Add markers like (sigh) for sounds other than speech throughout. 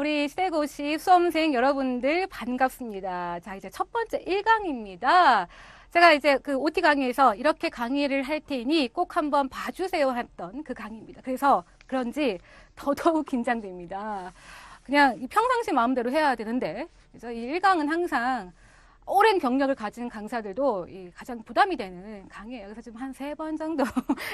우리 시대고시 수험생 여러분들 반갑습니다. 자, 이제 첫 번째 1강입니다. 제가 이제 그 OT 강의에서 이렇게 강의를 할 테니 꼭 한번 봐주세요 했던 그 강의입니다. 그래서 그런지 더더욱 긴장됩니다. 그냥 평상시 마음대로 해야 되는데, 그래서 이 1강은 항상 오랜 경력을 가진 강사들도 이 가장 부담이 되는 강의예요. 그래서 지금 한 세 번 정도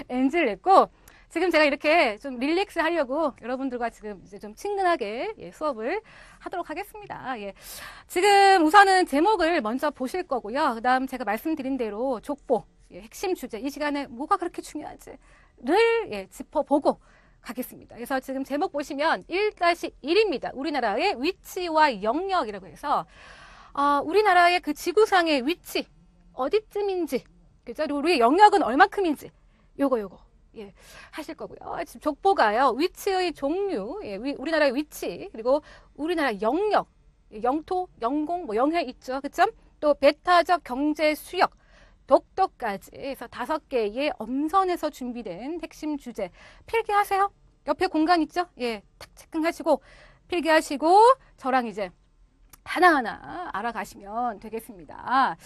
엔지를 (laughs) 했고 지금 제가 이렇게 좀 릴렉스 하려고 여러분들과 지금 이제 좀 친근하게 예, 수업을 하도록 하겠습니다. 예. 지금 우선은 제목을 먼저 보실 거고요. 그 다음 제가 말씀드린 대로 족보, 예, 핵심 주제, 이 시간에 뭐가 그렇게 중요한지를 예, 짚어보고 가겠습니다. 그래서 지금 제목 보시면 1-1입니다. 우리나라의 위치와 영역이라고 해서 어, 우리나라의 그 지구상의 위치 어디쯤인지 그죠? 우리의 영역은 얼마큼인지 요거 요거 예, 하실 거고요. 아, 지금 족보가요. 위치의 종류, 예, 위, 우리나라의 위치, 그리고 우리나라 영역, 예, 영토, 영공, 뭐 영해 있죠. 그쵸? 또배타적 경제 수역, 독도까지 해서 다섯 개의 엄선에서 준비된 핵심 주제 필기하세요. 옆에 공간 있죠? 예, 탁 체크하시고 필기하시고 저랑 이제 하나하나 알아가시면 되겠습니다.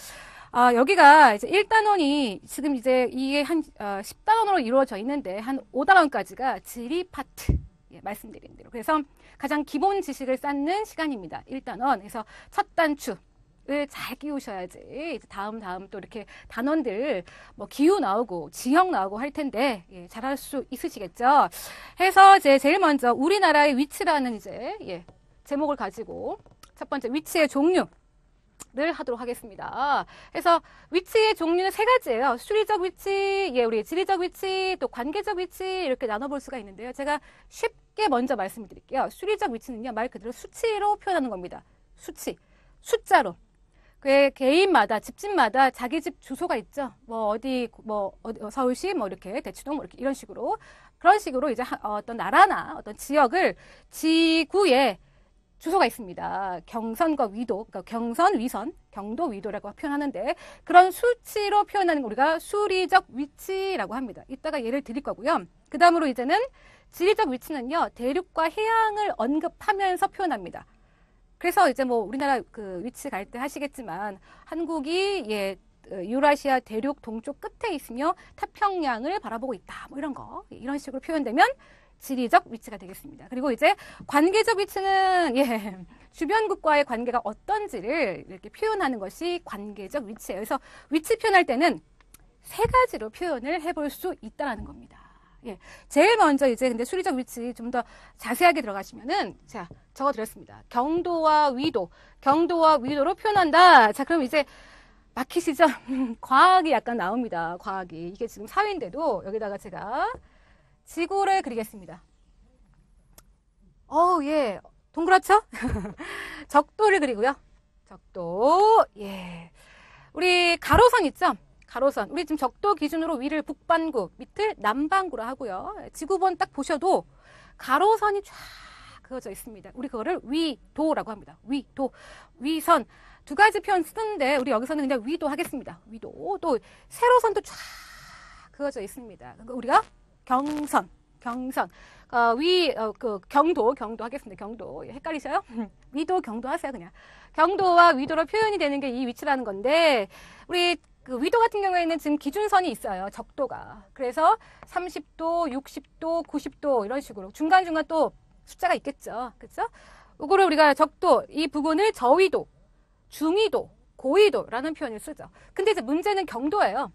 아, 여기가 이제 1단원이 지금 이제 이게 한 어, 10단원으로 이루어져 있는데 한 5단원까지가 지리 파트. 예, 말씀드린 대로. 그래서 가장 기본 지식을 쌓는 시간입니다. 1단원. 그래서 첫 단추. 을잘 끼우셔야지 이제 다음 다음 또 이렇게 단원들 뭐기후 나오고 지형 나오고 할 텐데 예, 잘할 수 있으시겠죠? 해서 이제 제일 먼저 우리나라의 위치라는 이제 예, 제목을 가지고 첫 번째 위치의 종류 를 하도록 하겠습니다. 그래서 위치의 종류는 세 가지예요. 수리적 위치, 예, 우리 지리적 위치, 또 관계적 위치 이렇게 나눠볼 수가 있는데요. 제가 쉽게 먼저 말씀드릴게요. 수리적 위치는요, 말 그대로 수치로 표현하는 겁니다. 수치, 숫자로. 그 개인마다 집집마다 자기 집 주소가 있죠. 뭐 어디 뭐 어디, 뭐 서울시 뭐 이렇게 대치동 뭐 이렇게 이런 식으로 그런 식으로 이제 어, 어떤 나라나 어떤 지역을 지구에 주소가 있습니다. 경선과 위도, 그러니까 경선, 위선, 경도, 위도라고 표현하는데 그런 수치로 표현하는 우리가 수리적 위치라고 합니다. 이따가 예를 드릴 거고요. 그 다음으로 이제는 지리적 위치는요, 대륙과 해양을 언급하면서 표현합니다. 그래서 이제 뭐 우리나라 그 위치 갈 때 하시겠지만 한국이 예, 어, 유라시아 대륙 동쪽 끝에 있으며 태평양을 바라보고 있다. 뭐 이런 거. 이런 식으로 표현되면 지리적 위치가 되겠습니다. 그리고 이제 관계적 위치는 예, 주변국과의 관계가 어떤지를 이렇게 표현하는 것이 관계적 위치예요. 그래서 위치 표현할 때는 세 가지로 표현을 해볼 수 있다라는 겁니다. 예. 제일 먼저 이제 근데 수리적 위치 좀 더 자세하게 들어가시면은 자, 적어 드렸습니다. 경도와 위도. 경도와 위도로 표현한다. 자, 그럼 이제 막히시죠? (laughs) 과학이 약간 나옵니다. 과학이. 이게 지금 사회인데도 여기다가 제가 지구를 그리겠습니다. 어, 우 예. 동그랗죠? (laughs) 적도를 그리고요. 적도, 예. 우리 가로선 있죠? 가로선. 우리 지금 적도 기준으로 위를 북반구, 밑을 남반구라 하고요. 지구본 딱 보셔도 가로선이 쫙 그어져 있습니다. 우리 그거를 위도라고 합니다. 위도, 위선. 두 가지 표현 쓰는데 우리 여기서는 그냥 위도 하겠습니다. 위도. 또 세로선도 쫙 그어져 있습니다. 그러니까 우리가 경선, 경선. 어, 위, 어, 그, 경도, 경도 하겠습니다. 경도. 헷갈리세요 (laughs) 위도, 경도 하세요, 그냥. 경도와 위도로 표현이 되는 게 이 위치라는 건데, 우리 그 위도 같은 경우에는 지금 기준선이 있어요. 적도가. 그래서 30도, 60도, 90도 이런 식으로 중간중간 또 숫자가 있겠죠. 그쵸죠 이거를 우리가 적도, 이 부분을 저위도, 중위도, 고위도라는 표현을 쓰죠. 근데 이제 문제는 경도예요.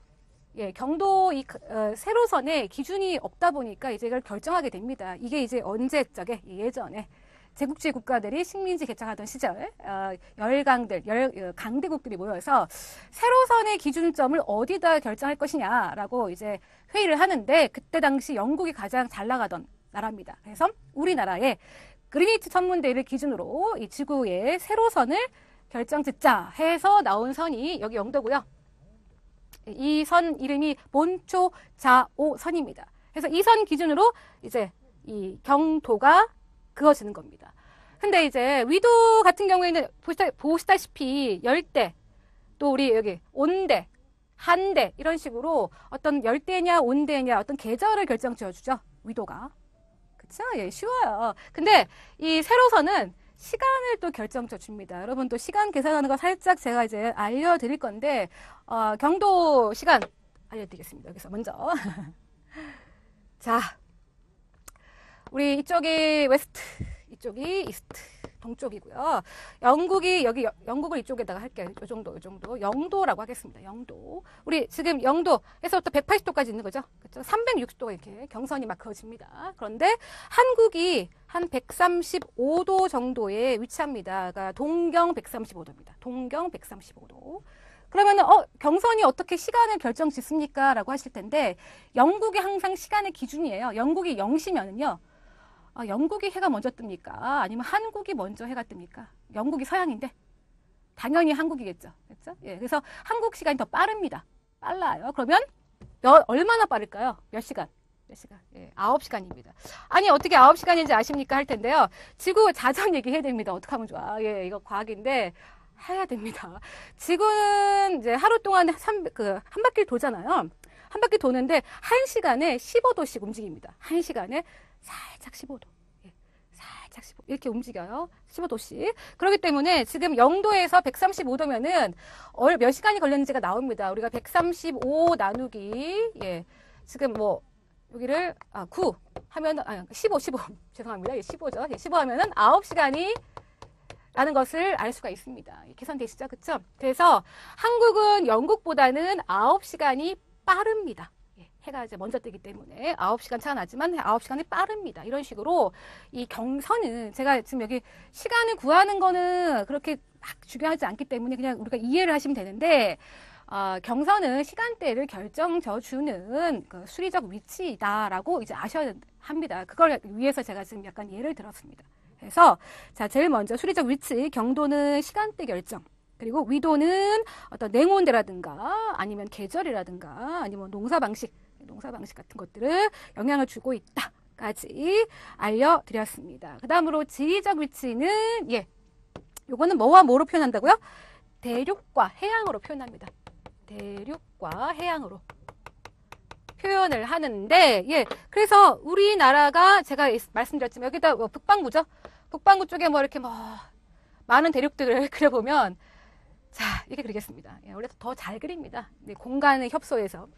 예, 경도 이 그, 어, 세로선에 기준이 없다 보니까 이제 이걸 결정하게 됩니다. 이게 이제 언제 적에 예전에 제국주의 국가들이 식민지 개척하던 시절 어, 열강들, 열 어, 강대국들이 모여서 세로선의 기준점을 어디다 결정할 것이냐라고 이제 회의를 하는데 그때 당시 영국이 가장 잘 나가던 나라입니다. 그래서 우리나라에 그린위치 천문대를 기준으로 이 지구의 세로선을 결정 짓자 해서 나온 선이 여기 영도고요. 이선 이름이 몬초자오선입니다. 그래서 이 선 기준으로 이제 이 경도가 그어지는 겁니다. 근데 이제 위도 같은 경우에는 보시다, 시피 열대 또 우리 여기 온대 한대 이런 식으로 어떤 열대냐 온대냐 어떤 계절을 결정 지어주죠 위도가 그쵸 예 쉬워요 근데 이 세로선은 시간을 또 결정적 줍니다. 여러분 또 시간 계산하는 거 살짝 제가 이제 알려드릴 건데 어, 경도 시간 알려드리겠습니다. 여기서 먼저 (laughs) 자 우리 이쪽이 웨스트 이쪽이 이스트 동쪽이고요. 영국이 여기 여, 영국을 이쪽에다가 할게요. 요 정도, 요 정도. 영도라고 하겠습니다. 영도. 우리 지금 영도에서부터 180도까지 있는 거죠. 그렇죠? 360도가 이렇게 경선이 막 그어집니다. 그런데 한국이 한 135도 정도에 위치합니다. 그러니까 동경 135도입니다. 동경 135도. 그러면 어 경선이 어떻게 시간을 결정 짓습니까라고 하실 텐데 영국이 항상 시간의 기준이에요. 영국이 0시면은요 아, 영국이 해가 먼저 뜹니까? 아니면 한국이 먼저 해가 뜹니까? 영국이 서양인데 당연히 한국이겠죠, 그죠 예, 그래서 한국 시간이 더 빠릅니다. 빨라요. 그러면 몇, 얼마나 빠를까요? 몇 시간? 몇 시간? 예, 9시간입니다. 아니, 어떻게 9시간인지 아십니까? 할 텐데요. 지구 자전 얘기해야 됩니다. 어떻게 하면 좋아? 예, 이거 과학인데, 해야 됩니다. 지구는 이제 하루 동안 삼, 그, 한 바퀴를 도잖아요. 한 바퀴 도는데, 한 시간에 15도씩 움직입니다. 한 시간에 살짝 15도. 예, 살짝 15, 이렇게 움직여요. 15도씩. 그렇기 때문에 지금 0도에서 135도면은 얼, 몇 시간이 걸렸는지가 나옵니다. 우리가 135 나누기, 예, 지금 뭐, 여기를, 아, 9 하면, 아, 15, 15. (laughs) 죄송합니다. 예, 15죠. 예, 15 하면은 9시간이 라는 것을 알 수가 있습니다. 계산되시죠? 그쵸? 그래서 한국은 영국보다는 9시간이 빠릅니다. 해가 이제 먼저 뜨기 때문에 아홉 시간 차가 나지만 아홉 시간이 빠릅니다. 이런 식으로 이 경선은 제가 지금 여기 시간을 구하는 거는 그렇게 막 중요하지 않기 때문에 그냥 우리가 이해를 하시면 되는데 어, 경선은 시간대를 결정져주는 그 수리적 위치이다라고 이제 아셔야 합니다. 그걸 위해서 제가 지금 약간 예를 들었습니다. 그래서 자 제일 먼저 수리적 위치 경도는 시간대 결정 그리고 위도는 어떤 냉온대라든가 아니면 계절이라든가 아니면 농사 방식 명사 방식 같은 것들을 영향을 주고 있다. 까지 알려드렸습니다. 그 다음으로 지리적 위치는 예, 요거는 뭐와 뭐로 표현한다고요? 대륙과 해양으로 표현합니다. 대륙과 해양으로 표현을 하는데 예, 그래서 우리나라가 제가 말씀드렸지만 여기다 뭐 북방구죠? 북방구 쪽에 뭐 이렇게 뭐 많은 대륙들을 (laughs) 그려보면 자 이렇게 그리겠습니다. 예, 원래 더 잘 그립니다. 네, 공간의 협소에서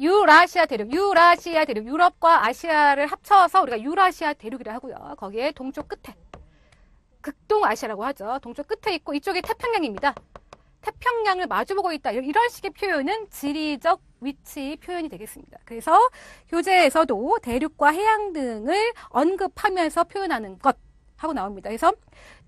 유라시아 대륙, 유라시아 대륙, 유럽과 아시아를 합쳐서 우리가 유라시아 대륙이라 하고요. 거기에 동쪽 끝에 극동아시아라고 하죠. 동쪽 끝에 있고 이쪽이 태평양입니다. 태평양을 마주보고 있다. 이런 식의 표현은 지리적 위치 표현이 되겠습니다. 그래서 교재에서도 대륙과 해양 등을 언급하면서 표현하는 것 하고 나옵니다. 그래서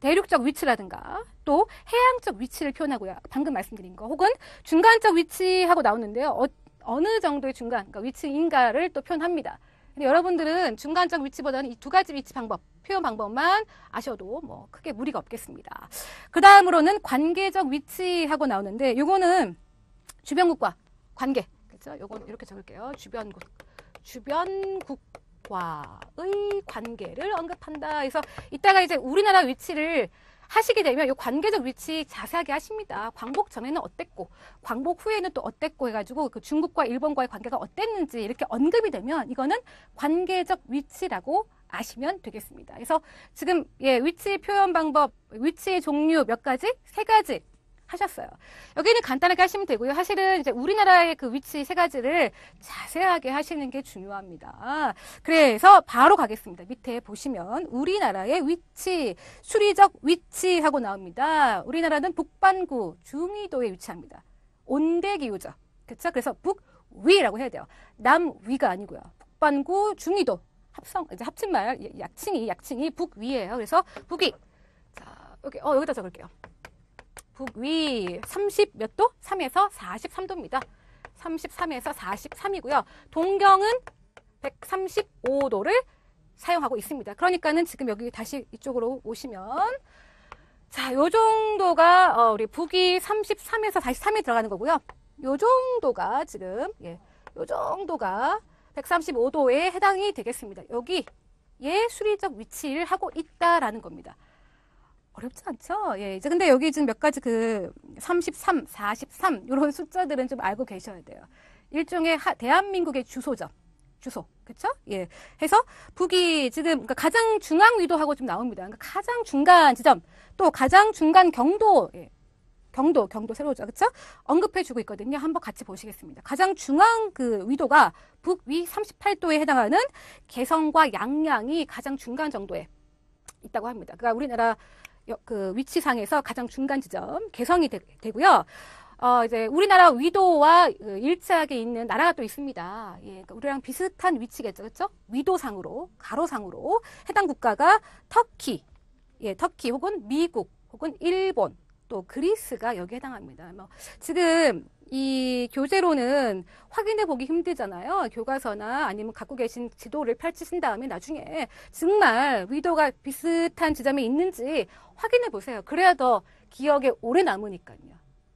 대륙적 위치라든가 또 해양적 위치를 표현하고요. 방금 말씀드린 거 혹은 중간적 위치하고 나오는데요. 어, 어느 정도의 중간, 그러니까 위치인가를 또 표현합니다. 근데 여러분들은 중간적 위치보다는 이 두 가지 위치 방법, 표현 방법만 아셔도 뭐 크게 무리가 없겠습니다. 그 다음으로는 관계적 위치하고 나오는데 요거는 주변국과 관계. 그죠 요건 이렇게 적을게요. 주변국. 주변국과의 관계를 언급한다. 해서 이따가 이제 우리나라 위치를 하시게 되면 이 관계적 위치 자세하게 하십니다. 광복 전에는 어땠고 광복 후에는 또 어땠고 해가지고 그 중국과 일본과의 관계가 어땠는지 이렇게 언급이 되면 이거는 관계적 위치라고 아시면 되겠습니다. 그래서 지금 예, 위치 표현 방법, 위치의 종류 몇 가지, 세 가지 하셨어요. 여기는 간단하게 하시면 되고요. 사실은 이제 우리나라의 그 위치 세 가지를 자세하게 하시는 게 중요합니다. 그래서 바로 가겠습니다. 밑에 보시면 우리나라의 위치, 수리적 위치 하고 나옵니다. 우리나라는 북반구 중위도에 위치합니다. 온대기후죠. 그렇죠? 그래서 북위라고 해야 돼요. 남위가 아니고요. 북반구 중위도 합성 이제 합친 말 약칭이 약칭이 북위예요. 그래서 북위. 자, 여기 어 여기다 적을게요. 북위 30 몇 도? 3에서 43도입니다. 33에서 43이고요. 동경은 135도를 사용하고 있습니다. 그러니까는 지금 여기 다시 이쪽으로 오시면 자, 요 정도가 어, 우리 북위 33에서 43이 들어가는 거고요. 요 정도가 지금 예, 요 정도가 135도에 해당이 되겠습니다. 여기 예 수리적 위치를 하고 있다라는 겁니다. 어렵지 않죠? 예, 이제 근데 여기 지금 몇 가지 그 33, 43 이런 숫자들은 좀 알고 계셔야 돼요. 일종의 하, 대한민국의 주소죠. 주소. 그렇죠? 예. 해서 북이 지금 그러니까 가장 중앙 위도하고 좀 나옵니다. 그러니까 가장 중간 지점, 또 가장 중간 경도 예. 경도, 경도 새로죠. 그렇죠? 언급해 주고 있거든요. 한번 같이 보시겠습니다. 가장 중앙 그 위도가 북위 38도에 해당하는 개성과 양양이 가장 중간 정도에 있다고 합니다. 그러니까 우리나라 그 위치상에서 가장 중간 지점 개성이 되, 고요 어, 이제 우리나라 위도와 그 일치하게 있는 나라가 또 있습니다. 예, 그러니까 우리랑 비슷한 위치겠죠, 그렇죠? 위도상으로 가로상으로 해당 국가가 터키, 예, 터키 혹은 미국 혹은 일본 또 그리스가 여기에 해당합니다. 뭐 지금 이 교재로는 확인해 보기 힘들잖아요. 교과서나 아니면 갖고 계신 지도를 펼치신 다음에 나중에 정말 위도가 비슷한 지점이 있는지 확인해 보세요. 그래야 더 기억에 오래 남으니까요.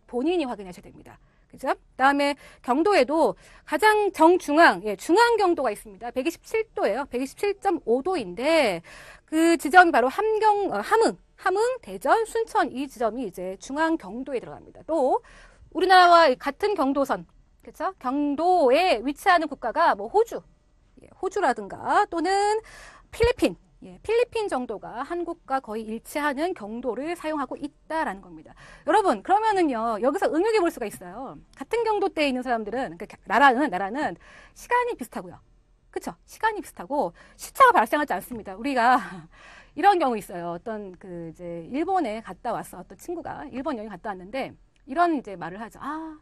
본인이 확인하셔야 됩니다. 그죠? 다음에 경도에도 가장 정중앙, 예, 중앙 경도가 있습니다. 127도예요. 127.5도인데 그 지점이 바로 함경, 어, 함흥, 함흥, 대전, 순천 이 지점이 이제 중앙 경도에 들어갑니다. 또 우리나라와 같은 경도선, 그렇죠? 경도에 위치하는 국가가 뭐 호주, 예, 호주라든가 또는 필리핀, 예, 필리핀 정도가 한국과 거의 일치하는 경도를 사용하고 있다라는 겁니다. 여러분, 그러면은요, 여기서 응용해 볼 수가 있어요. 같은 경도대에 있는 사람들은, 그 나라는, 나라는 시간이 비슷하고요. 그쵸? 시간이 비슷하고 시차가 발생하지 않습니다. 우리가 이런 경우 있어요. 어떤 그 이제 일본에 갔다 왔어. 어떤 친구가 일본 여행 갔다 왔는데 이런 이제 말을 하죠. 아,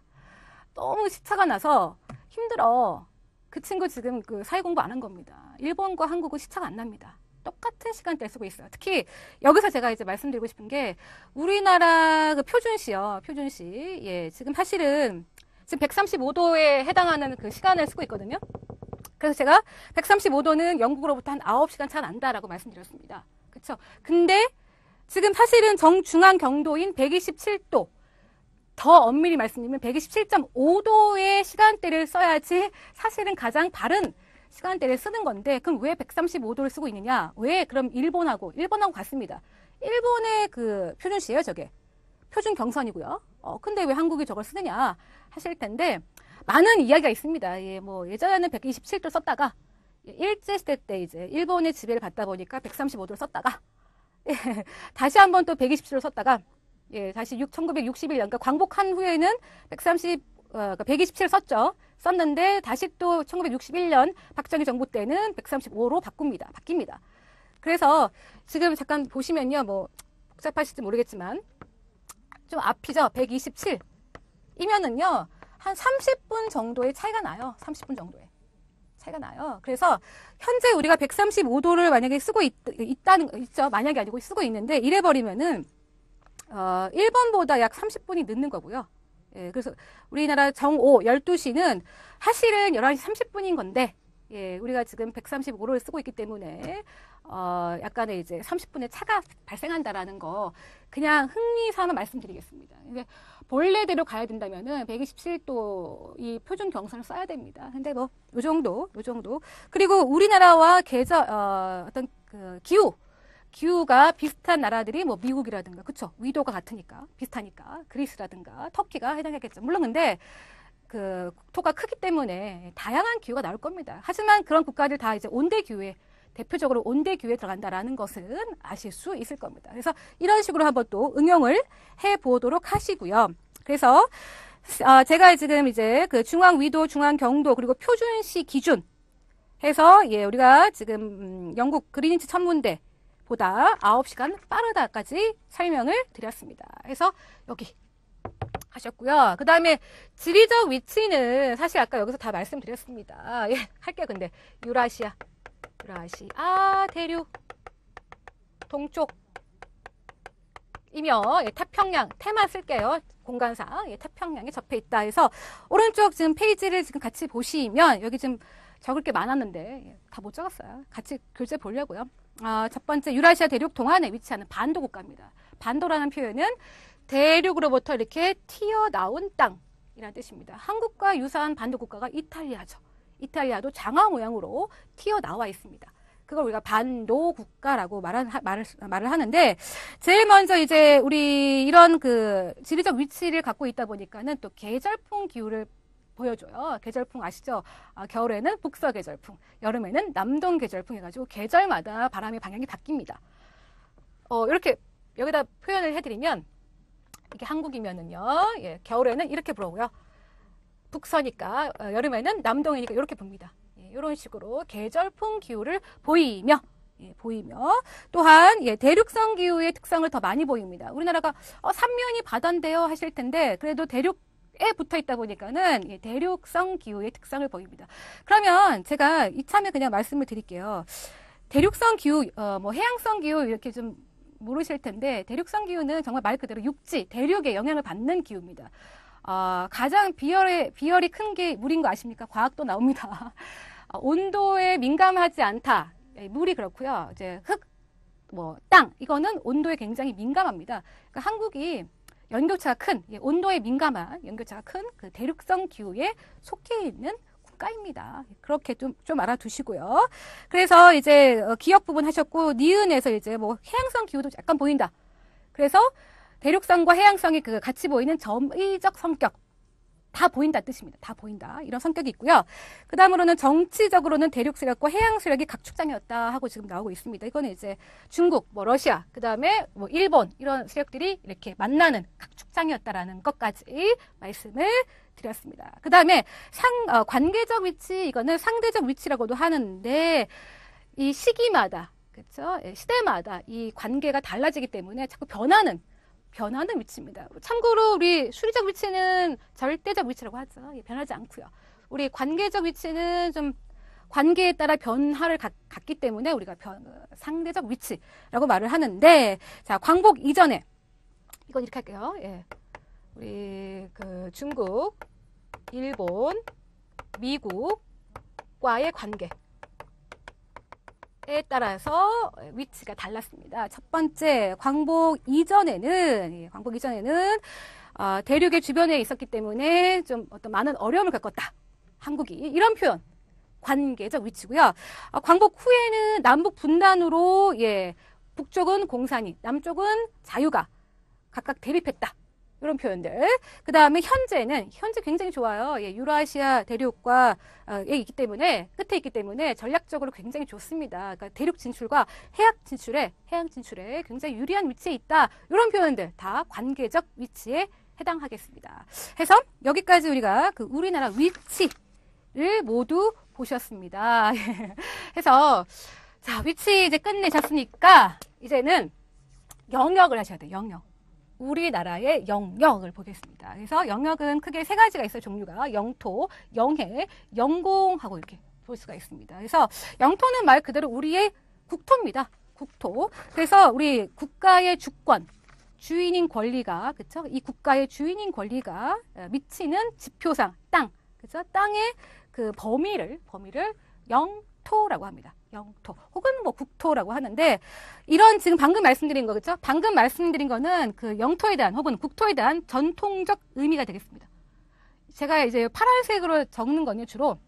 너무 시차가 나서 힘들어. 그 친구 지금 그 사회 공부 안 한 겁니다. 일본과 한국은 시차가 안 납니다. 똑같은 시간대를 쓰고 있어요. 특히 여기서 제가 이제 말씀드리고 싶은 게 우리나라 그 표준시요. 표준시. 예, 지금 사실은 지금 135도에 해당하는 그 시간을 쓰고 있거든요. 그래서 제가 135도는 영국으로부터 한 9시간 차 난다라고 말씀드렸습니다. 그렇죠? 근데 지금 사실은 정중앙 경도인 127도 더 엄밀히 말씀드리면 127.5도의 시간대를 써야지 사실은 가장 바른 시간대를 쓰는 건데 그럼 왜 135도를 쓰고 있느냐? 왜 그럼 일본하고 일본하고 같습니다. 일본의 그 표준시예요, 저게. 표준 경선이고요. 어, 근데 왜 한국이 저걸 쓰느냐 하실 텐데 많은 이야기가 있습니다. 예, 뭐 예전에는 127도 썼다가 일제 시대 때 이제 일본의 지배를 받다 보니까 135도를 예, (laughs) 썼다가 예, 다시 한번 또 120도를 썼다가 예, 다시 6, 1961년, 광복한 후에는 130, 어, 127 그러니까 썼죠. 썼는데 다시 또 1961년 박정희 정부 때는 135로 바꿉니다. 바뀝니다. 그래서 지금 잠깐 보시면요. 뭐 복잡하실지 모르겠지만 좀 앞이죠. 127이면은요. 한 30분 정도의 차이가 나요. 30분 정도에. 차이가 나요. 그래서 현재 우리가 135도를 만약에 쓰고 있, 다는 있죠. 만약에 아니고 쓰고 있는데 이래 버리면은 어, 1번보다 약 30분이 늦는 거고요. 예, 그래서 우리나라 정오 12시는 하실은 11시 30분인 건데 예, 우리가 지금 135를 쓰고 있기 때문에 어, 약간의 이제 30분의 차가 발생한다라는 거 그냥 흥미삼아 말씀드리겠습니다. 이제 본래대로 가야 된다면은 127도 이 표준 경선을 써야 됩니다. 근데 뭐 요 정도, 요 정도. 그리고 우리나라와 계절 어, 어떤 그 기후 기후가 비슷한 나라들이 뭐 미국이라든가 그쵸 위도가 같으니까 비슷하니까 그리스라든가 터키가 해당하겠죠 물론 근데 그 국토가 크기 때문에 다양한 기후가 나올 겁니다. 하지만 그런 국가들 다 이제 온대 기후에 대표적으로 온대 기후에 들어간다라는 것은 아실 수 있을 겁니다. 그래서 이런 식으로 한번 또 응용을 해 보도록 하시고요. 그래서 아 제가 지금 이제 그 중앙 위도, 중앙 경도 그리고 표준시 기준 해서 예 우리가 지금 음, 영국 그린니치 천문대 보다 9시간 빠르다까지 설명을 드렸습니다. 그래서 여기 하셨고요. 그 다음에 지리적 위치는 사실 아까 여기서 다 말씀드렸습니다. 예, 할게요. 근데 유라시아, 유라시아 대륙 동쪽 이며 예, 태평양 테만 쓸게요. 공간상 예, 태평양에 접해 있다 해서 오른쪽 지금 페이지를 지금 같이 보시면 여기 지금 적을 게 많았는데 예, 다못 적었어요. 같이 글제 보려고요. 아, 첫 번째 유라시아 대륙 동안에 위치하는 반도 국가입니다. 반도라는 표현은 대륙으로부터 이렇게 튀어나온 땅이라는 뜻입니다. 한국과 유사한 반도국가가 이탈리아죠. 이탈리아도 장화 모양으로 튀어나와 있습니다. 그걸 우리가 반도 국가라고 말한, 말을, 말을 하는데, 제일 먼저 이제 우리 이런 그 지리적 위치를 갖고 있다 보니까는 또 계절풍 기후를 보여줘요. 계절풍 아시죠? 아, 겨울에는 북서 계절풍, 여름에는 남동 계절풍 해가지고 계절마다 바람의 방향이 바뀝니다. 어, 이렇게 여기다 표현을 해드리면 이게 한국이면은요. 예, 겨울에는 이렇게 불어오고요. 북서니까 어, 여름에는 남동이니까 이렇게 봅니다. 예, 이런 식으로 계절풍 기후를 보이며 예, 보이며 또한 예, 대륙성 기후의 특성을 더 많이 보입니다. 우리나라가 어, 삼면이 바다인데요 하실 텐데 그래도 대륙 에 붙어 있다 보니까는 예, 대륙성 기후의 특성을 보입니다. 그러면 제가 이참에 그냥 말씀을 드릴게요. 대륙성 기후, 어, 뭐 해양성 기후 이렇게 좀 모르실 텐데 대륙성 기후는 정말 말 그대로 육지 대륙에 영향을 받는 기후입니다. 어, 가장 비열의, 비열이 큰 게 물인 거 아십니까? 과학도 나옵니다. (laughs) 아, 온도에 민감하지 않다. 예, 물이 그렇고요. 이제 흙, 뭐 땅, 이거는 온도에 굉장히 민감합니다. 그러니까 한국이 연교차가 큰, 예, 온도에 민감한 연교차가 큰 그 대륙성 기후에 속해 있는 국가입니다. 그렇게 좀, 좀 알아두시고요. 그래서 이제 어, 기억 부분 하셨고, 니은에서 이제 뭐 해양성 기후도 약간 보인다. 그래서 대륙성과 해양성이 그 같이 보이는 점의적 성격. 다 보인다 뜻입니다. 다 보인다. 이런 성격이 있고요. 그 다음으로는 정치적으로는 대륙 세력과 해양 세력이 각축장이었다 하고 지금 나오고 있습니다. 이거는 이제 중국, 뭐 러시아, 그 다음에 뭐 일본 이런 세력들이 이렇게 만나는 각축장이었다라는 것까지 말씀을 드렸습니다. 그 다음에 상, 어, 관계적 위치, 이거는 상대적 위치라고도 하는데, 이 시기마다, 그쵸? 예, 시대마다 이 관계가 달라지기 때문에 자꾸 변하는, 변하는 위치입니다. 참고로 우리 수리적 위치는 절대적 위치라고 하죠. 예, 변하지 않고요. 우리 관계적 위치는 좀 관계에 따라 변화를 갖, 기 때문에 우리가 변, 상대적 위치라고 말을 하는데, 자, 광복 이전에, 이건 이렇게 할게요. 예. 우리 그 중국, 일본, 미국과의 관계 에 따라서 위치가 달랐습니다. 첫 번째 광복 이전에는 예, 광복 이전에는 어, 대륙의 주변에 있었기 때문에 좀 어떤 많은 어려움을 겪었다. 한국이 이런 표현 관계적 위치고요. 어, 광복 후에는 남북 분단으로 예 북쪽은 공산이 남쪽은 자유가 각각 대립했다. 이런 표현들. 그 다음에 현재는, 현재 굉장히 좋아요. 예, 유라시아 대륙과, 어, 에 예, 있기 때문에, 끝에 있기 때문에 전략적으로 굉장히 좋습니다. 그러니까 대륙 진출과 해양 진출에, 해양 진출에 굉장히 유리한 위치에 있다. 이런 표현들 다 관계적 위치에 해당하겠습니다. 해서 여기까지 우리가 그 우리나라 위치를 모두 보셨습니다. (laughs) 예. 해서, 자, 위치 이제 끝내셨으니까, 이제는 영역을 하셔야 돼요, 영역. 우리나라의 영역을 보겠습니다. 그래서 영역은 크게 세 가지가 있어요. 종류가 영토, 영해, 영공하고 이렇게 볼 수가 있습니다. 그래서 영토는 말 그대로 우리의 국토입니다. 국토. 그래서 우리 국가의 주권, 주인인 권리가 그렇죠? 이 국가의 주인인 권리가 어, 미치는 지표상 땅, 그렇죠? 땅의 그 범위를 범위를 영토라고 합니다. 영토 혹은 뭐 국토라고 하는데 이런 지금 방금 말씀드린 거겠죠? 방금 말씀드린 거는 그 영토에 대한 혹은 국토에 대한 전통적 의미가 되겠습니다. 제가 이제 파란색으로 적는 거는 주로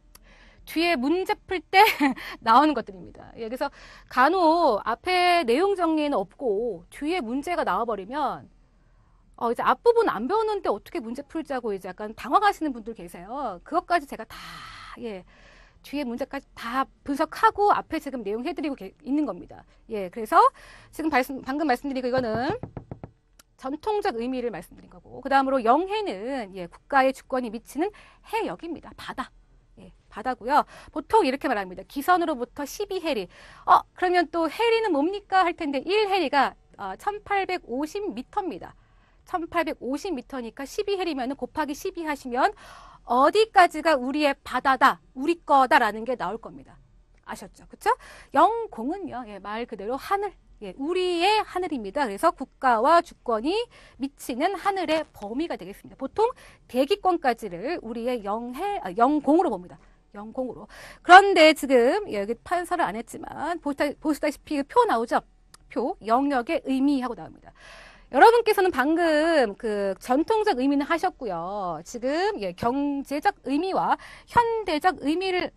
뒤에 문제 풀 때 (laughs) 나오는 것들입니다. 예, 그래서 간혹 앞에 내용 정리는 없고 뒤에 문제가 나와버리면 어 이제 앞부분 안 배웠는데 어떻게 문제 풀자고 이제 약간 당황하시는 분들 계세요. 그것까지 제가 다 예. 뒤에 문제까지 다 분석하고 앞에 지금 내용 해드리고 있는 겁니다. 예, 그래서 지금 말 방금 말씀드린 이거는 전통적 의미를 말씀드린 거고 그 다음으로 영해는 예, 국가의 주권이 미치는 해역입니다. 바다. 예, 바다고요. 보통 이렇게 말합니다. 기선으로부터 12해리. 어, 그러면 또 해리는 뭡니까? 할 텐데 1해리가 어, 1850m입니다. 1850m니까 12해리면 곱하기 12 하시면 어디까지가 우리의 바다다, 우리 거다라는 게 나올 겁니다. 아셨죠? 그쵸? 영공은요, 예, 말 그대로 하늘. 예, 우리의 하늘입니다. 그래서 국가와 주권이 미치는 하늘의 범위가 되겠습니다. 보통 대기권까지를 우리의 영해, 아, 영공으로 봅니다. 영공으로. 그런데 지금 예, 여기 판서를안 했지만 보시다시피 표 나오죠? 표 영역의 의미하고 나옵니다. 여러분께서는 방금 그 전통적 의미는 하셨고요. 지금 예, 경제적 의미와 현대적 의미를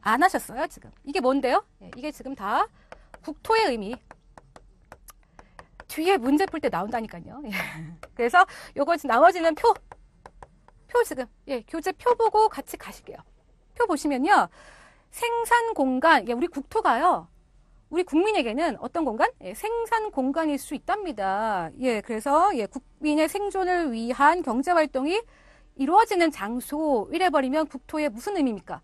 안 하셨어요, 지금. 이게 뭔데요? 예, 이게 지금 다 국토의 의미. 뒤에 문제 풀 때 나온다니까요. 예. (laughs) 그래서 요거 지금 나머지는 표. 표 지금. 예, 교재 표 보고 같이 가실게요. 표 보시면요. 생산 공간, 예, 우리 국토가요. 우리 국민에게는 어떤 공간? 예, 생산 공간일 수 있답니다. 예, 그래서 예, 국민의 생존을 위한 경제 활동이 이루어지는 장소 이래버리면 국토에 무슨 의미입니까?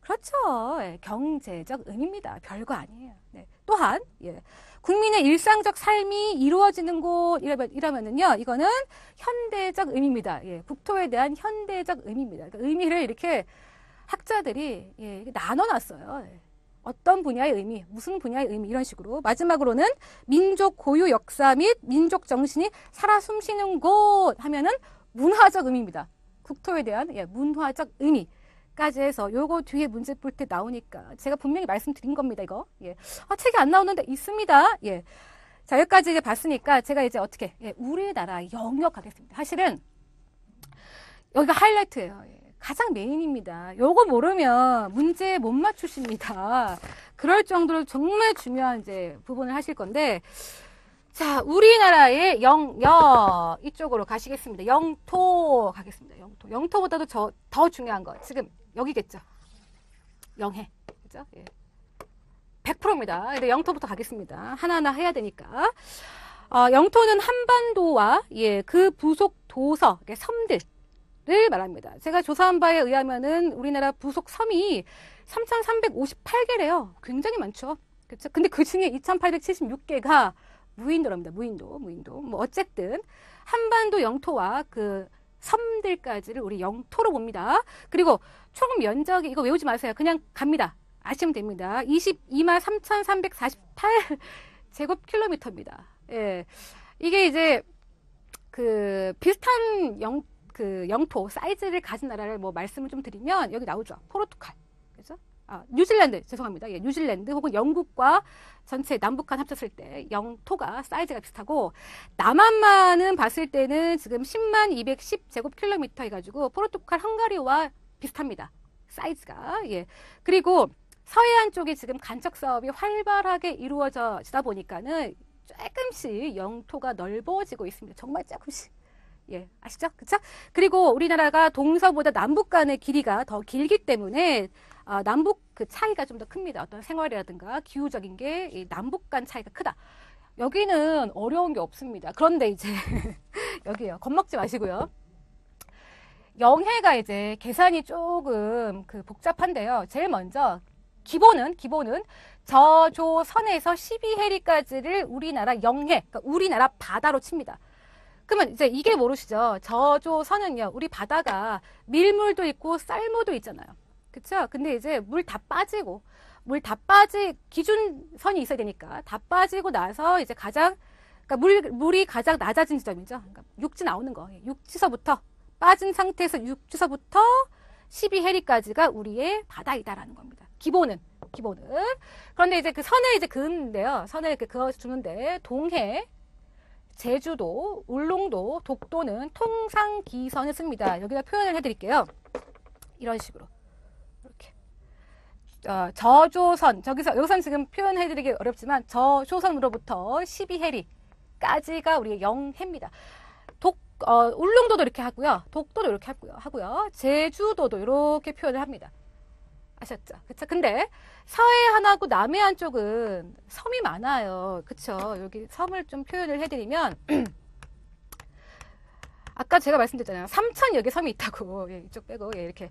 그렇죠. 예, 경제적 의미입니다. 별거 아니에요. 네. 또한 예, 국민의 일상적 삶이 이루어지는 곳 이라면은요, 이거는 현대적 의미입니다. 예, 국토에 대한 현대적 의미입니다. 그러니까 의미를 이렇게 학자들이 예, 나눠놨어요. 예. 어떤 분야의 의미, 무슨 분야의 의미 이런 식으로 마지막으로는 민족 고유 역사 및 민족 정신이 살아 숨쉬는 곳 하면은 문화적 의미입니다. 국토에 대한 예, 문화적 의미. 까지 해서 요거 뒤에 문제 볼 때 나오니까 제가 분명히 말씀드린 겁니다 이거 예. 아, 책이 안 나오는데 있습니다 예. 자 여기까지 이제 봤으니까 제가 이제 어떻게 예, 우리나라 영역 가겠습니다 사실은 여기가 하이라이트예요 예. 가장 메인입니다. 요거 모르면 문제 못 맞추십니다. 그럴 정도로 정말 중요한 이제 부분을 하실 건데, 자, 우리나라의 영, 여, 이쪽으로 가시겠습니다. 영토 가겠습니다. 영토. 영토보다도 저, 더 중요한 거. 지금 여기겠죠. 영해. 그죠? 예. 100%입니다. 근데 영토부터 가겠습니다. 하나하나 해야 되니까. 어, 영토는 한반도와, 예, 그 부속 도서, 섬들. 를 말합니다. 제가 조사한 바에 의하면은 우리나라 부속 섬이 3,358개래요. 굉장히 많죠. 그렇죠? 근데 그 중에 2,876개가 무인도랍니다. 무인도, 무인도. 뭐 어쨌든 한반도 영토와 그 섬들까지를 우리 영토로 봅니다. 그리고 총 면적이 이거 외우지 마세요. 그냥 갑니다. 아시면 됩니다. 22만 3,348 제곱킬로미터입니다. 예. 이게 이제 그 비슷한 영토 그 영토 사이즈를 가진 나라를 뭐 말씀을 좀 드리면 여기 나오죠. 포르투갈. 그죠? 아, 뉴질랜드 죄송합니다. 예, 뉴질랜드 혹은 영국과 전체 남북한 합쳤을 때 영토가 사이즈가 비슷하고 남한만은 봤을 때는 지금 10만 210 제곱킬로미터 해가지고 포르투갈 헝가리와 비슷합니다. 사이즈가 예 그리고 서해안 쪽에 지금 간척 사업이 활발하게 이루어지다 져 보니까는 조금씩 영토가 넓어지고 있습니다. 정말 조금씩. 예, 아시죠? 그쵸? 그리고 우리나라가 동서보다 남북 간의 길이가 더 길기 때문에 아, 남북 그 차이가 좀 더 큽니다. 어떤 생활이라든가 기후적인 게 이 남북 간 차이가 크다. 여기는 어려운 게 없습니다. 그런데 이제 (laughs) 여기요. 에 겁먹지 마시고요. 영해가 이제 계산이 조금 그 복잡한데요. 제일 먼저 기본은 기본은 저조선에서 12해리까지를 우리나라 영해, 그러니까 우리나라 바다로 칩니다. 그러면 이제 이게 모르시죠? 저조선은요, 우리 바다가 밀물도 있고 쌀무도 있잖아요. 그쵸? 근데 이제 물 다 빠지고, 물 다 빠지, 기준선이 있어야 되니까, 다 빠지고 나서 이제 가장, 그러니까 물, 물이 가장 낮아진 지점이죠. 그러니까 육지 나오는 거. 예, 육지서부터, 빠진 상태에서 육지서부터 12해리까지가 우리의 바다이다라는 겁니다. 기본은. 기본은. 그런데 이제 그 선을 이제 그는데요. 선을 이렇게 그어주는데, 동해, 제주도, 울릉도, 독도는 통상 기선을 씁니다. 여기다 표현을 해드릴게요. 이런 식으로. 어, 저조선, 저기서, 여기서 지금 표현해드리기 어렵지만, 저조선으로부터 12해리까지가 우리의 영해입니다. 독, 어, 울릉도도 이렇게 하고요. 독도도 이렇게 하고요. 하고요. 제주도도 이렇게 표현을 합니다. 아셨죠? 그쵸? 근데 서해 하나고 남해안 쪽은 섬이 많아요. 그쵸? 여기 섬을 좀 표현을 해드리면 (clears throat) 아까 제가 말씀드렸잖아요. 삼천 여기 섬이 있다고. (laughs) 예, 이쪽 빼고, 예, 이렇게.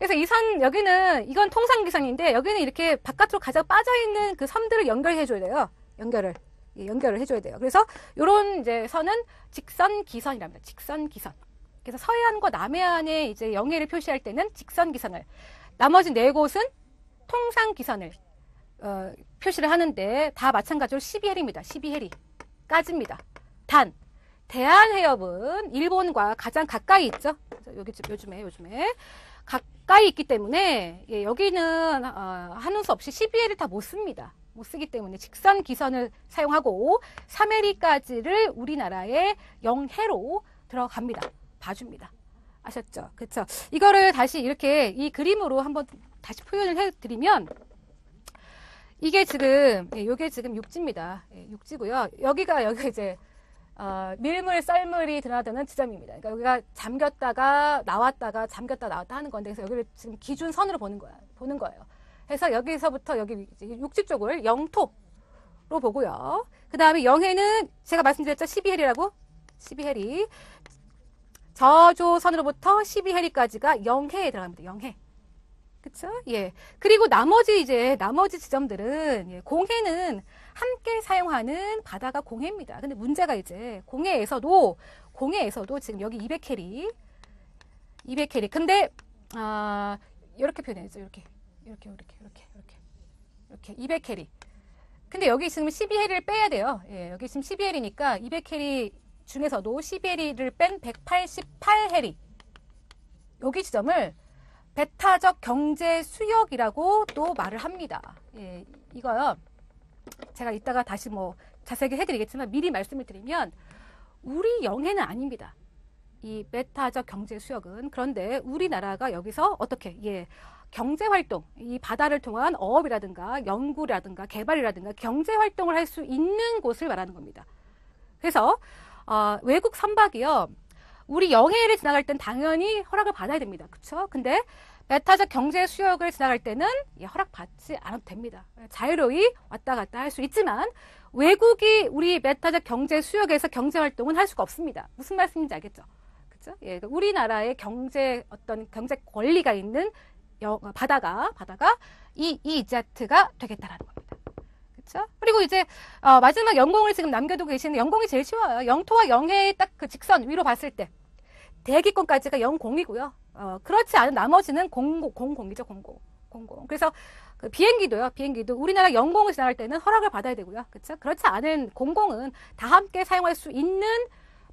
그래서 이 산, 여기는, 이건 통상기상인데, 여기는 이렇게 바깥으로 가장 빠져있는 그 섬들을 연결해줘야 돼요. 연결을. 예, 연결을 해줘야 돼요. 그래서 요런 이제 선은 직선기선이랍니다. 직선기선. 그래서 서해안과 남해안의 이제 영해를 표시할 때는 직선기선을, 나머지 네 곳은 통상 기선을 어, 표시를 하는데 다 마찬가지로 12해리입니다. 12해리까지입니다. 단 대한해협은 일본과 가장 가까이 있죠. 여기 요즘에 요즘에 가까이 있기 때문에 예, 여기는 어, 한운수 없이 12해를 다 못 씁니다. 못 쓰기 때문에 직선 기선을 사용하고 3해리까지를 우리나라의 영해로 들어갑니다. 봐줍니다. 아셨죠? 그쵸? 이거를 다시 이렇게 이 그림으로 한번 다시 표현을 해드리면 이게 지금 예, 요게 지금 육지입니다. 예, 육지고요. 여기가 여기 이제 어, 밀물 썰물이 드나드는 지점입니다. 그러니까 여기가 잠겼다가 나왔다가 잠겼다 나왔다 하는 건데 그래서 여기를 지금 기준선으로 보는 거야 보는 거예요. 그래서 여기서부터 여기 육지 쪽을 영토로 보고요. 그 다음에 영해는 제가 말씀드렸죠 12해리라고 12해리. 저조선으로부터 12해리까지가 영해에 들어갑니다. 영해. 그쵸? 예. 그리고 나머지 이제, 나머지 지점들은, 예, 공해는 함께 사용하는 바다가 공해입니다. 근데 문제가 이제, 공해에서도, 공해에서도 지금 여기 200해리, 200해리. 근데, 아, 이렇게 표현해야죠. 이렇게. 이렇게, 이렇게, 이렇게, 이렇게. 이렇게, 200해리. 근데 여기 지금 12해리를 빼야 돼요. 예, 여기 지금 12해리니까 200해리 중에서도 1 1위를뺀 188해리 여기 지점을 배타적 경제 수역이라고 또 말을 합니다. 예, 이거요. 제가 이따가 다시 뭐 자세하게 해드리겠지만 미리 말씀을 드리면 우리 영해는 아닙니다. 이 메타적 경제 수역은 그런데 우리나라가 여기서 어떻게 예 경제 활동 이 바다를 통한 어업이라든가 연구라든가 개발이라든가 경제 활동을 할 수 있는 곳을 말하는 겁니다. 그래서 어, 외국 선박이요. 우리 영해를 지나갈 땐 당연히 허락을 받아야 됩니다. 그렇죠? 근데 메타적 경제 수역을 지나갈 때는 예, 허락받지 않아도 됩니다. 자유로이 왔다 갔다 할 수 있지만 외국이 우리 메타적 경제 수역에서 경제 활동은 할 수가 없습니다. 무슨 말씀인지 알겠죠? 그렇죠? 예, 그러니까 우리나라의 경제 어떤 경제 권리가 있는 바다가 바다가 이 이자트가 되겠다라는 겁니다. 그렇죠? 그리고 이제 어, 마지막 영공을 지금 남겨두고 계시는 영공이 제일 쉬워요. 영토와 영해의 딱 그 직선 위로 봤을 때 대기권까지가 영공이고요. 어, 그렇지 않은 나머지는 공공, 공공이죠, 공공. 공공. 그래서 그 비행기도요, 비행기도 우리나라 영공을 지나갈 때는 허락을 받아야 되고요. 그렇죠? 그렇지 않은 공공은 다 함께 사용할 수 있는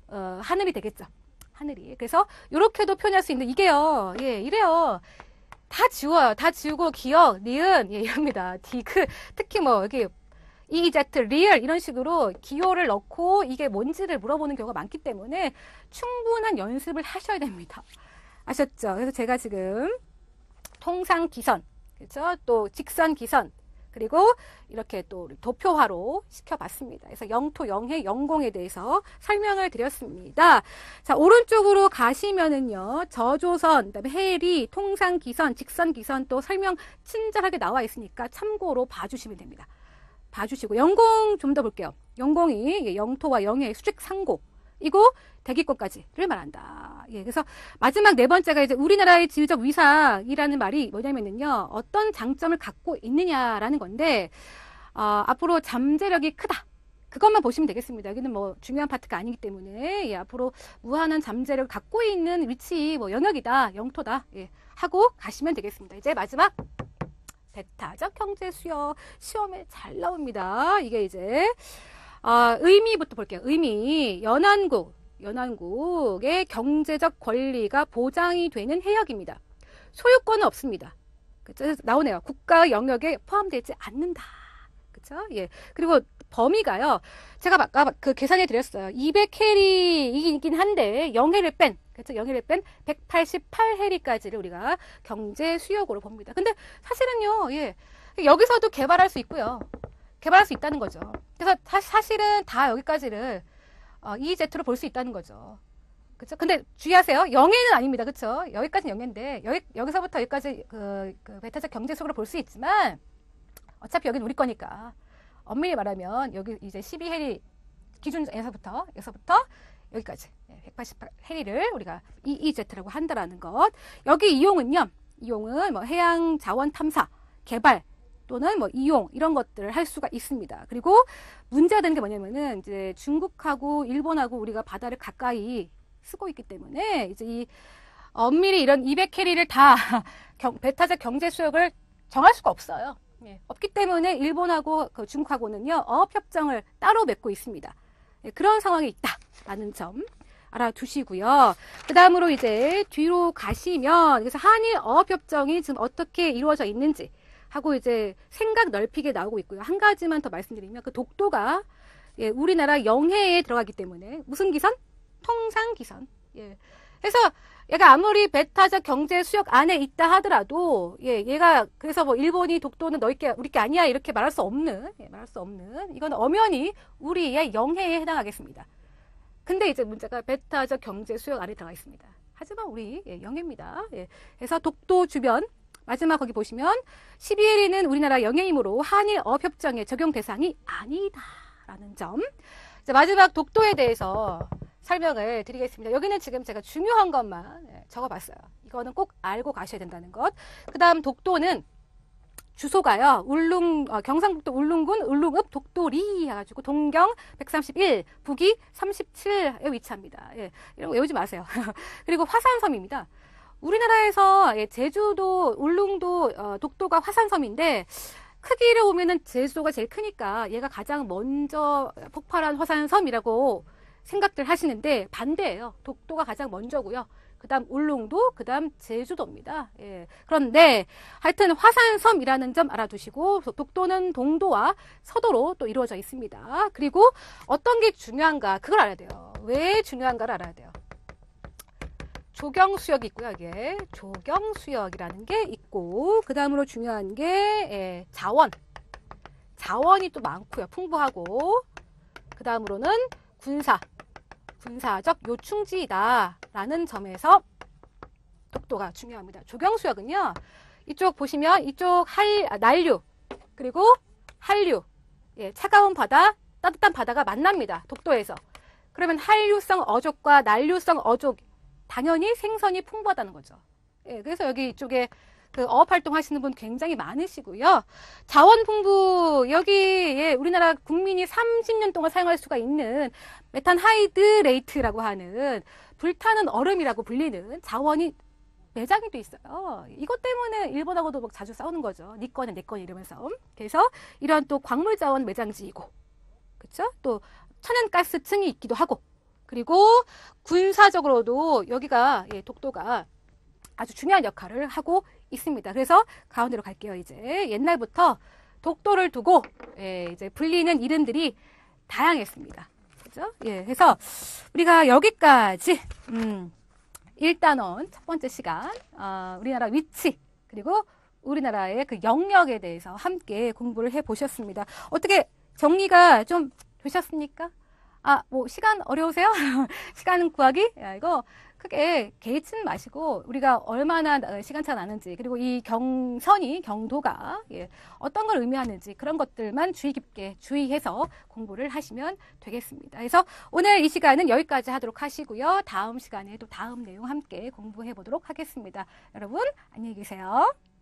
어, 하늘이 되겠죠. 하늘이. 그래서 이렇게도 표현할 수 있는 이게요. 예, 이래요. 다 지워요. 다 지우고 기억, 니은 예, 이럽니다. 디그 특히 뭐 여기 이 z r 트리 l 이런 식으로 기호를 넣고 이게 뭔지를 물어보는 경우가 많기 때문에 충분한 연습을 하셔야 됩니다. 아셨죠? 그래서 제가 지금 통상 기선, 그렇죠? 또 직선 기선, 그리고 이렇게 또 도표화로 시켜봤습니다. 그래서 영토, 영해, 영공에 대해서 설명을 드렸습니다. 자, 오른쪽으로 가시면은요, 저조선, 그다음에 해리, 통상기선, 직선기선 또 설명 친절하게 나와 있으니까 참고로 봐주시면 됩니다. 봐주시고 연공 좀 더 볼게요. 연공이 영토와 영의 수직 상고 이고 대기권까지를 말한다. 예, 그래서 마지막 네 번째가 이제 우리나라의 지리적 위상이라는 말이 뭐냐면요 어떤 장점을 갖고 있느냐라는 건데, 어, 앞으로 잠재력이 크다. 그것만 보시면 되겠습니다. 여기는 뭐 중요한 파트가 아니기 때문에, 예, 앞으로 무한한 잠재력을 갖고 있는 위치, 뭐 영역이다, 영토다, 예, 하고 가시면 되겠습니다. 이제 마지막 배타적 경제 수요 시험에 잘 나옵니다. 이게 이제 아, 의미부터 볼게요. 의미 연안국 연안국의 경제적 권리가 보장이 되는 해역입니다. 소유권은 없습니다. 그쵸? 나오네요. 국가 영역에 포함되지 않는다. 그렇죠? 예. 그리고 범위가요. 제가 아까 그 계산해 드렸어요. 200해리이긴 한데 0해리를 뺀 그렇죠? 0해리를 뺀 188해리까지를 우리가 경제 수역으로 봅니다. 근데 사실은요. 예. 여기서도 개발할 수 있고요. 개발할 수 있다는 거죠. 그래서 사, 실은다 여기까지를 어, EZ로 볼 수 있다는 거죠. 그렇죠? 근데 주의하세요. 영해는 아닙니다. 그렇죠? 여기까지는 영해인데 여기, 여기서부터 여기까지 그, 그 베타적 경제 수으로볼 수 있지만 어차피 여기는 우리 거니까 엄밀히 말하면 여기 이제 12해리 기준에서부터 여기서부터 여기까지 188해리를 우리가 EEZ라고 한다라는 것. 여기 이용은요. 이용은 뭐 해양 자원 탐사, 개발 또는 뭐 이용 이런 것들을 할 수가 있습니다. 그리고 문제 되는 게 뭐냐면은 이제 중국하고 일본하고 우리가 바다를 가까이 쓰고 있기 때문에 이제 이 엄밀히 이런 200캐리를 다 (laughs) 경, 배타적 경제 수역을 정할 수가 없어요. 예, 없기 때문에 일본하고 그 중국하고는요 어업 협정을 따로 맺고 있습니다. 예, 그런 상황이 있다라는 점 알아두시고요. 그 다음으로 이제 뒤로 가시면 그래서 한일 어업 협정이 지금 어떻게 이루어져 있는지 하고 이제 생각 넓히게 나오고 있고요. 한 가지만 더 말씀드리면 그 독도가 예, 우리나라 영해에 들어가기 때문에 무슨 기선? 통상 기선. 예. 그래서 얘가 아무리 배타적 경제 수역 안에 있다 하더라도 예, 얘가 그래서 뭐 일본이 독도는 너희께 우리께 아니야 이렇게 말할 수 없는 예, 말할 수 없는 이건 엄연히 우리의 영해에 해당하겠습니다. 근데 이제 문제가 배타적 경제 수역 안에 들어가 있습니다. 하지만 우리 예, 영해입니다. 예, 그래서 독도 주변 마지막 거기 보시면 12일에는 우리나라 영해이므로 한일어 협정의 적용 대상이 아니다라는 점. 이제 마지막 독도에 대해서 설명을 드리겠습니다. 여기는 지금 제가 중요한 것만 네, 적어봤어요. 이거는 꼭 알고 가셔야 된다는 것. 그 다음 독도는 주소가요. 울릉 어, 경상북도 울릉군 울릉읍 독도리 해가지고 동경 131 북위 37에 위치합니다. 예, 이런 거 외우지 마세요. (laughs) 그리고 화산섬입니다. 우리나라에서 예, 제주도 울릉도 어, 독도가 화산섬인데 크기를 보면은 제주도가 제일 크니까 얘가 가장 먼저 폭발한 화산섬이라고 생각들 하시는데 반대예요. 독도가 가장 먼저고요. 그 다음 울릉도, 그 다음 제주도입니다. 예. 그런데 하여튼 화산섬이라는 점 알아두시고 독도는 동도와 서도로 또 이루어져 있습니다. 그리고 어떤 게 중요한가 그걸 알아야 돼요. 왜 중요한가를 알아야 돼요. 조경수역이 있고요. 이게 조경수역이라는 게 있고 그 다음으로 중요한 게 예, 자원. 자원이 또 많고요. 풍부하고 그 다음으로는 군사, 군사적 요충지이다라는 점에서 독도가 중요합니다. 조경수역은요. 이쪽 보시면 이쪽 할 아, 난류 그리고 한류 예, 차가운 바다 따뜻한 바다가 만납니다. 독도에서 그러면 한류성 어족과 난류성 어족 당연히 생선이 풍부하다는 거죠. 예, 그래서 여기 이쪽에 그 어업 활동하시는 분 굉장히 많으시고요. 자원풍부 여기에 우리나라 국민이 30년 동안 사용할 수가 있는 메탄 하이드레이트라고 하는 불타는 얼음이라고 불리는 자원이 매장이 돼 있어요. 이것 때문에 일본하고도 막 자주 싸우는 거죠. 니꺼는 내건 꺼 이러면서. 그래서 이러한또 광물 자원 매장지이고, 그렇죠? 또 천연가스층이 있기도 하고, 그리고 군사적으로도 여기가 예, 독도가 아주 중요한 역할을 하고 있습니다. 그래서 가운데로 갈게요. 이제 옛날부터 독도를 두고 예, 이제 불리는 이름들이 다양했습니다. 그죠? 예, 그래서 우리가 여기까지 음, 1단원 첫 번째 시간 어, 우리나라 위치 그리고 우리나라의 그 영역에 대해서 함께 공부를 해 보셨습니다. 어떻게 정리가 좀 되셨습니까? 아, 뭐 시간 어려우세요? (laughs) 시간 구하기? 야, 이거 크게 개의치는 마시고 우리가 얼마나 어, 시간차 나는지 그리고 이 경선이 경도가 예, 어떤 걸 의미하는지 그런 것들만 주의 깊게 주의해서 공부를 하시면 되겠습니다. 그래서 오늘 이 시간은 여기까지 하도록 하시고요. 다음 시간에 또 다음 내용 함께 공부해 보도록 하겠습니다. 여러분 안녕히 계세요.